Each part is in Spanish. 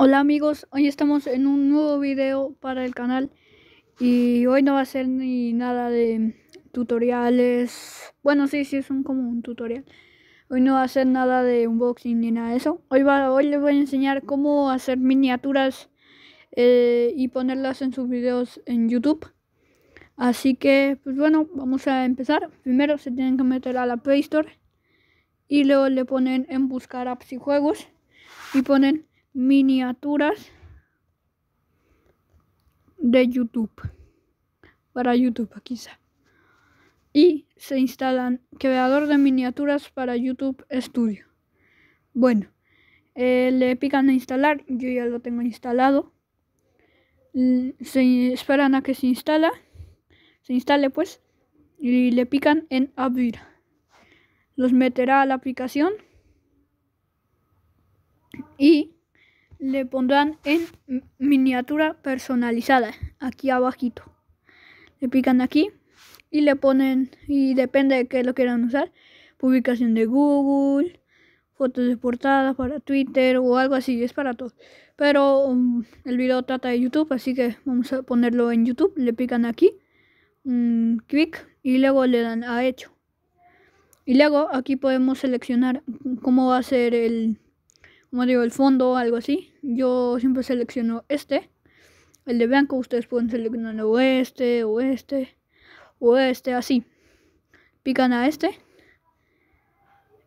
Hola amigos, hoy estamos en un nuevo video para el canal y hoy no va a ser ni nada de tutoriales, bueno sí, sí, es como un tutorial. Hoy no va a ser nada de unboxing ni nada de eso. Hoy, va, hoy les voy a enseñar cómo hacer miniaturas eh, y ponerlas en sus videos en YouTube. Así que, pues bueno, vamos a empezar. Primero se tienen que meter a la Play Store y luego le ponen en buscar apps y juegos y ponen miniaturas de YouTube. Para YouTube, quizá Y se instalan creador de miniaturas para YouTube Studio. Bueno, eh, le pican a instalar. Yo ya lo tengo instalado. Mm, se esperan a que se instala. Se instale pues. Y le pican en abrir. Los meterá a la aplicación. Y le pondrán en miniatura personalizada aquí abajito le pican aquí y le ponen y depende de qué lo quieran usar publicación de Google fotos de portada para Twitter o algo así es para todo pero um, el video trata de YouTube así que vamos a ponerlo en YouTube le pican aquí un clic y luego le dan a hecho y luego aquí podemos seleccionar cómo va a ser el como digo, el fondo algo así. Yo siempre selecciono este, el de blanco. Ustedes pueden seleccionar o este, o este, o este, así. Pican a este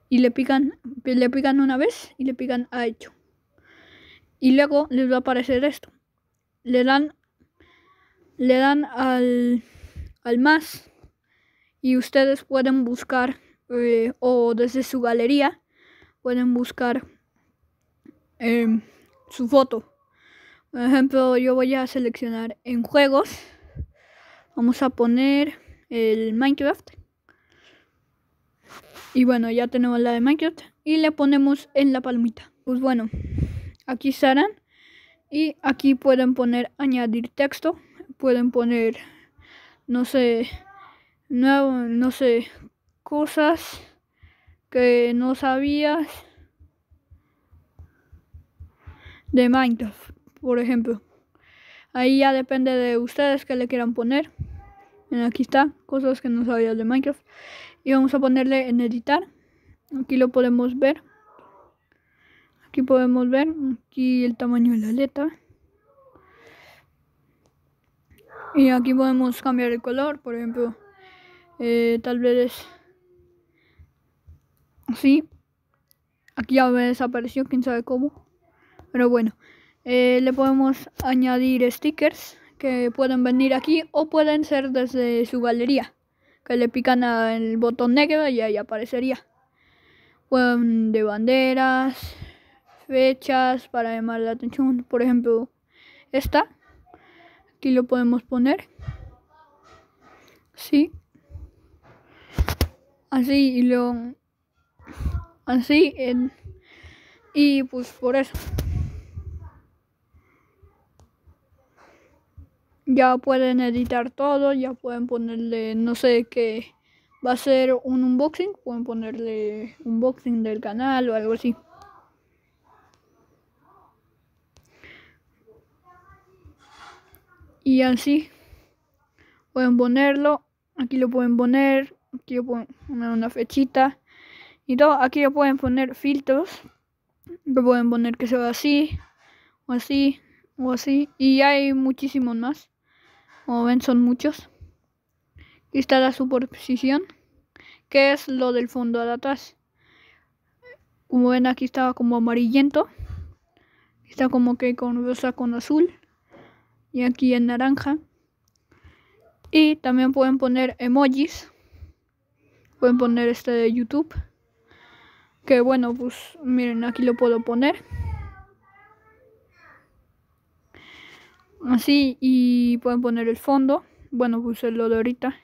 y le pican, le pican una vez y le pican a hecho. Y luego les va a aparecer esto. Le dan, le dan al, al más y ustedes pueden buscar eh, o desde su galería pueden buscar Em, su foto. Por ejemplo, yo voy a seleccionar en juegos. Vamos a poner el Minecraft. Y bueno, ya tenemos la de Minecraft. Y le ponemos en la palmita. Pues bueno, aquí estarán. Y aquí pueden poner añadir texto. Pueden poner, no sé, no, no sé, cosas que no sabías de Minecraft, por ejemplo. Ahí ya depende de ustedes que le quieran poner. aquí está, cosas que no sabía de Minecraft. Y vamos a ponerle en editar. Aquí lo podemos ver. Aquí podemos ver. Aquí el tamaño de la letra Y aquí podemos cambiar el color. Por ejemplo, eh, tal vez así. Aquí ya me desapareció, quién sabe cómo. Pero bueno, eh, le podemos añadir stickers que pueden venir aquí o pueden ser desde su galería. Que le pican al botón negro y ahí aparecería. de banderas, fechas para llamar la atención. Por ejemplo, esta. Aquí lo podemos poner. Sí. Así y lo... Así. En, y pues por eso. ya pueden editar todo, ya pueden ponerle, no sé qué, va a ser un unboxing, pueden ponerle unboxing del canal o algo así. Y así pueden ponerlo, aquí lo pueden poner, aquí lo pueden poner una fechita y todo, aquí lo pueden poner filtros, lo pueden poner que se va así, o así, o así, y hay muchísimos más. Como ven son muchos. y está la superposición. Que es lo del fondo de atrás. Como ven aquí estaba como amarillento. Está como que con rosa con azul. Y aquí en naranja. Y también pueden poner emojis. Pueden poner este de YouTube. Que bueno, pues miren, aquí lo puedo poner. Así, y pueden poner el fondo. Bueno, puse lo de ahorita.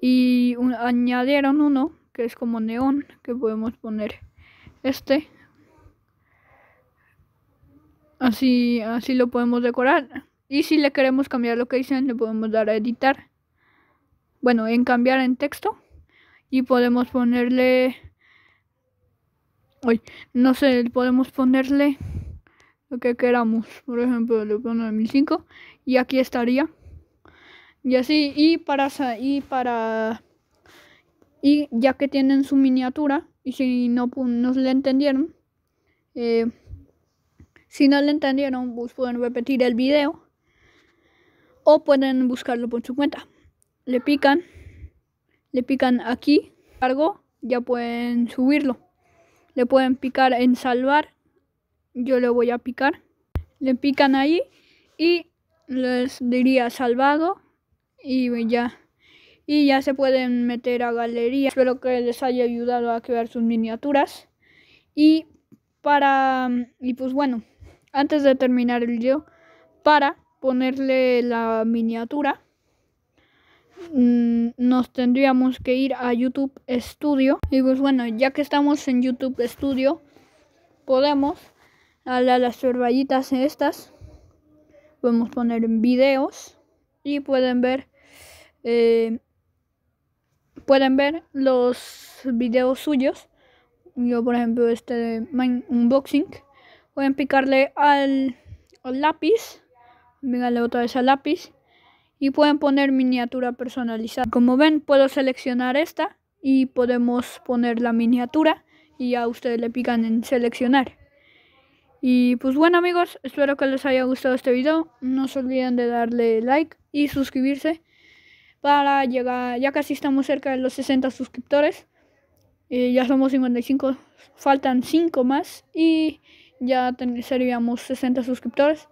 Y añadieron uno que es como neón, que podemos poner este. Así, así lo podemos decorar. Y si le queremos cambiar lo que dicen, le podemos dar a editar. Bueno, en cambiar en texto. Y podemos ponerle... no sé, podemos ponerle lo que queramos. Por ejemplo, le pongo 2005 y aquí estaría. Y así, y para, y para, y ya que tienen su miniatura, y si no, nos le entendieron, eh, si no le entendieron, pues pueden repetir el video o pueden buscarlo por su cuenta. Le pican, le pican aquí, cargo, ya pueden subirlo. Le pueden picar en salvar yo le voy a picar. Le pican ahí y les diría salvado y ya. Y ya se pueden meter a galería. Espero que les haya ayudado a crear sus miniaturas. Y para... Y pues bueno, antes de terminar el video, para ponerle la miniatura, mm, nos tendríamos que ir a YouTube Studio. Y pues bueno, ya que estamos en YouTube Studio, podemos a las rayitas estas podemos poner en videos y pueden ver eh, pueden ver los videos suyos yo por ejemplo este de unboxing pueden picarle al, lápiz le otra vez al lápiz y pueden poner miniatura personalizada como ven puedo seleccionar esta y podemos poner la miniatura y ya ustedes le pican en seleccionar y pues bueno amigos, espero que les haya gustado este video. No se olviden de darle like y suscribirse para llegar, ya casi estamos cerca de los 60 suscriptores. ya somos 55, faltan 5 más y ya seríamos 60 suscriptores.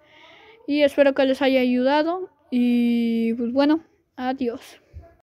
Y espero que les haya ayudado y pues bueno, adiós.